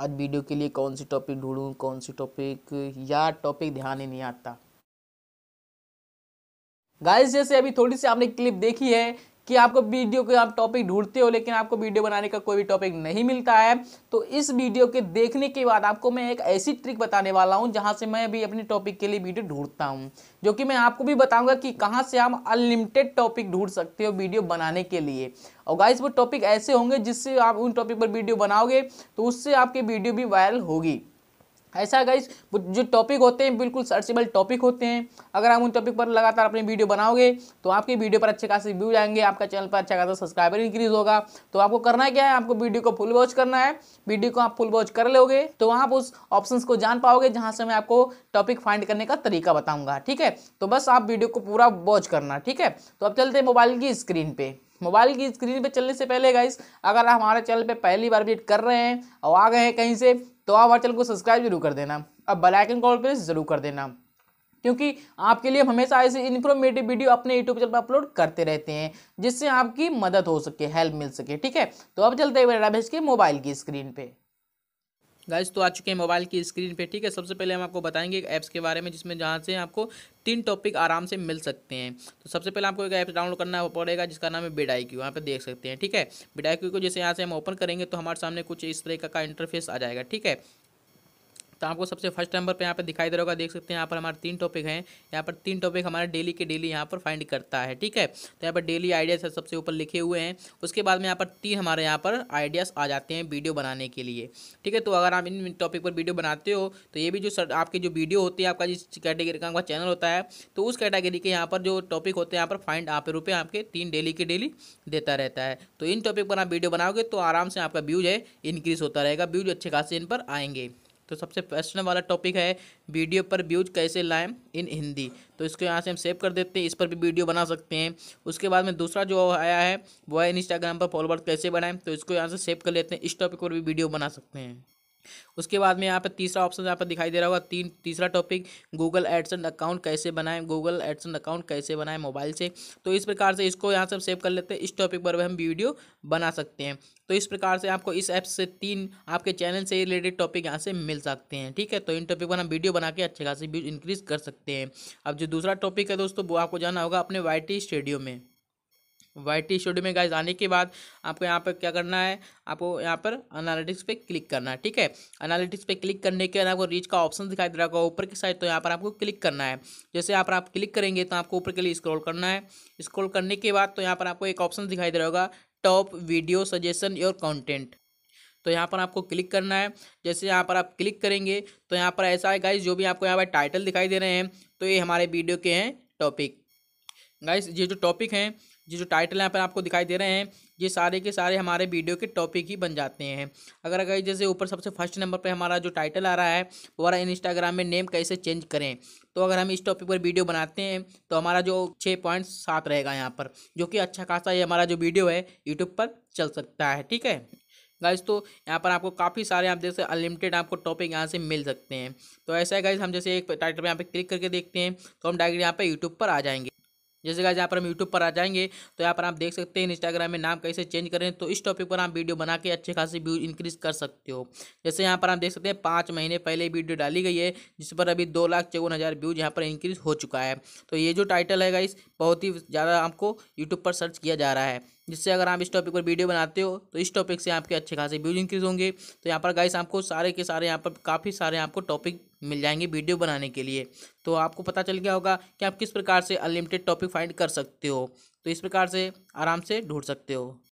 आज वीडियो के लिए कौन सी टॉपिक ढूंढूं कौन सी टॉपिक या टॉपिक ध्यान ही नहीं आता गाइस जैसे अभी थोड़ी सी आपने क्लिप देखी है कि आपको वीडियो के आप टॉपिक ढूंढते हो लेकिन आपको वीडियो बनाने का कोई भी टॉपिक नहीं मिलता है तो इस वीडियो के देखने के बाद आपको मैं एक ऐसी ट्रिक बताने वाला हूँ जहाँ से मैं भी अपने टॉपिक के लिए वीडियो ढूंढता हूँ जो कि मैं आपको भी बताऊँगा कि कहाँ से आप अनलिमिटेड टॉपिक ढूंढ सकते हो वीडियो बनाने के लिए और गाइस वो टॉपिक ऐसे होंगे जिससे आप उन टॉपिक पर वीडियो बनाओगे तो उससे आपकी वीडियो भी वायरल होगी ऐसा गाइस जो टॉपिक होते हैं बिल्कुल सर्चेबल टॉपिक होते हैं अगर आप उन टॉपिक पर लगातार अपनी वीडियो बनाओगे तो आपकी वीडियो पर अच्छे खासे व्यू आएंगे आपका चैनल पर अच्छा खासा सब्सक्राइबर इंक्रीज होगा तो आपको करना क्या है आपको वीडियो को फुल वॉच करना है वीडियो को आप फुल वॉच कर लोगे तो आप उस ऑप्शन को जान पाओगे जहाँ से मैं आपको टॉपिक फाइंड करने का तरीका बताऊँगा ठीक है तो बस आप वीडियो को पूरा वॉच करना ठीक है तो अब चलते हैं मोबाइल की स्क्रीन पर मोबाइल की स्क्रीन पे चलने से पहले गाइस अगर आप हमारे चैनल पे पहली बार विजिट कर रहे हैं और आ गए हैं कहीं से तो आप हमारे चैनल को सब्सक्राइब जरूर कर देना अब बेलाइकन कॉल पर ज़रूर कर देना क्योंकि आपके लिए हमेशा ऐसे इन्फॉर्मेटिव वीडियो अपने यूट्यूब चैनल पर अपलोड करते रहते हैं जिससे आपकी मदद हो सके हेल्प मिल सके ठीक है तो अब चलते हैं के मोबाइल की स्क्रीन पर गाइज तो आ चुके हैं मोबाइल की स्क्रीन पे ठीक है सबसे पहले हम आपको बताएंगे एक ऐप्स के बारे में जिसमें जहाँ से आपको तीन टॉपिक आराम से मिल सकते हैं तो सबसे पहले आपको एक ऐप डाउनलोड करना पड़ेगा जिसका नाम है बिडाई क्यू यहाँ पर देख सकते हैं ठीक है बिडाई क्यू को जैसे यहाँ से हम ओपन करेंगे तो हमारे सामने कुछ इस तरह का इंटरफेस आ जाएगा ठीक है तो आपको सबसे फर्स्ट नंबर पे यहाँ पे दिखाई दे रहा होगा देख सकते हैं यहाँ पर हमारे तीन टॉपिक हैं यहाँ पर तीन टॉपिक हमारे डेली के डेली यहाँ पर फाइंड करता है ठीक है तो यहाँ पर डेली आइडियाज़ सबसे ऊपर लिखे हुए हैं उसके बाद में यहाँ पर तीन हमारे यहाँ पर आइडियाज़ आ जाते हैं वीडियो बनाने के लिए ठीक है तो अगर आप इन टॉपिक पर वीडियो बनाते हो तो ये भी जो सर आपकी जो वीडियो होती है आपका जिस कैटेगरी का आपका चैनल होता है तो उस कैटेगरी के यहाँ पर जो टॉपिक होते हैं यहाँ पर फाइंड आप रुपये आपके तीन डेली के डेली देता रहता है तो इन टॉपिक पर आप वीडियो बनाओगे तो आराम से आपका व्यूज है इंक्रीज़ होता रहेगा व्यूज अच्छे खासे इन पर आएंगे तो सबसे प्रश्न वाला टॉपिक है वीडियो पर व्यूज कैसे लाएं इन हिंदी तो इसको यहाँ से हम सेव कर देते हैं इस पर भी वीडियो बना सकते हैं उसके बाद में दूसरा जो आया है वो है इंस्टाग्राम पर फॉलोवर्स कैसे बनाएं तो इसको यहाँ से सेव कर लेते हैं इस टॉपिक पर भी वीडियो बना सकते हैं उसके बाद में यहाँ पर तीसरा ऑप्शन यहाँ पर दिखाई दे रहा होगा तीन तीसरा टॉपिक गूगल एडसन अकाउंट कैसे बनाएं गूगल एडसन अकाउंट कैसे बनाएं मोबाइल से तो इस प्रकार से इसको यहाँ से सेव कर लेते हैं इस टॉपिक पर हम वीडियो बना सकते हैं तो इस प्रकार से आपको इस ऐप से तीन आपके चैनल से रिलेटेड टॉपिक यहाँ से मिल सकते हैं ठीक है तो इन टॉपिक पर हम वीडियो बना के अच्छे खासी इंक्रीज कर सकते हैं अब जो दूसरा टॉपिक है दोस्तों वो आपको जाना होगा अपने वाई स्टूडियो में वाई टी स्टूडियो में गाइज आने के बाद आपको यहाँ पर क्या करना है आपको यहाँ पर एनालिटिक्स पे क्लिक करना है ठीक है एनालिटिक्स पे क्लिक करने के बाद आपको रीच का ऑप्शन दिखाई दे रहा होगा ऊपर की साइड तो यहाँ पर आपको क्लिक करना है जैसे यहाँ पर आप क्लिक करेंगे तो आपको ऊपर के लिए स्क्रॉल करना है स्क्रॉल करने के बाद तो यहाँ पर आपको एक ऑप्शन दिखाई दे रहा होगा top video suggestion your content तो यहाँ पर आपको क्लिक करना है जैसे यहाँ पर आप क्लिक करेंगे तो यहाँ पर ऐसा है गाइज जो भी आपको यहाँ पर टाइटल दिखाई दे रहे हैं तो ये हमारे वीडियो के हैं टॉपिक गाइस ये जो टॉपिक हैं ये जो टाइटल यहाँ पर आपको दिखाई दे रहे हैं ये सारे के सारे हमारे वीडियो के टॉपिक ही बन जाते हैं अगर अगर जैसे ऊपर सबसे फर्स्ट नंबर पर हमारा जो टाइटल आ रहा है वो हमारा इंस्टाग्राम में नेम कैसे चेंज करें तो अगर हम इस टॉपिक पर वीडियो बनाते हैं तो हमारा जो छः पॉइंट सात रहेगा यहाँ पर जो कि अच्छा खासा ये हमारा जो वीडियो है यूट्यूब पर चल सकता है ठीक है गाइज तो यहाँ पर आपको काफ़ी सारे आप जैसे अनलिमिटेड आपको टॉपिक यहाँ से मिल सकते हैं तो ऐसा है गाइज हम जैसे एक टाइटल पर यहाँ पर क्लिक करके देखते हैं तो हम डायरेक्ट यहाँ पर यूट्यूब पर आ जाएंगे जैसे गाइज यहाँ पर हम यूट्यूब पर आ जाएंगे तो यहाँ पर आप देख सकते हैं इंस्टाग्राम में नाम कैसे चेंज करें तो इस टॉपिक पर आप वीडियो बना के अच्छे खासी व्यू इंक्रीज कर सकते हो जैसे यहाँ पर आप देख सकते हैं पाँच महीने पहले वीडियो डाली गई है जिस पर अभी दो लाख चौवन हज़ार व्यूज यहाँ पर इंक्रीज हो चुका है तो ये जो टाइटल है गाइस बहुत ही ज़्यादा आपको यूट्यूब पर सर्च किया जा रहा है जिससे अगर आप इस टॉपिक पर वीडियो बनाते हो तो इस टॉपिक से आपके अच्छे खासे व्यूज इंक्रीज होंगे तो यहाँ पर गाइस आपको सारे के सारे यहाँ पर काफ़ी सारे आपको टॉपिक मिल जाएंगे वीडियो बनाने के लिए तो आपको पता चल गया होगा कि आप किस प्रकार से अनलिमिटेड टॉपिक फाइंड कर सकते हो तो इस प्रकार से आराम से ढूंढ सकते हो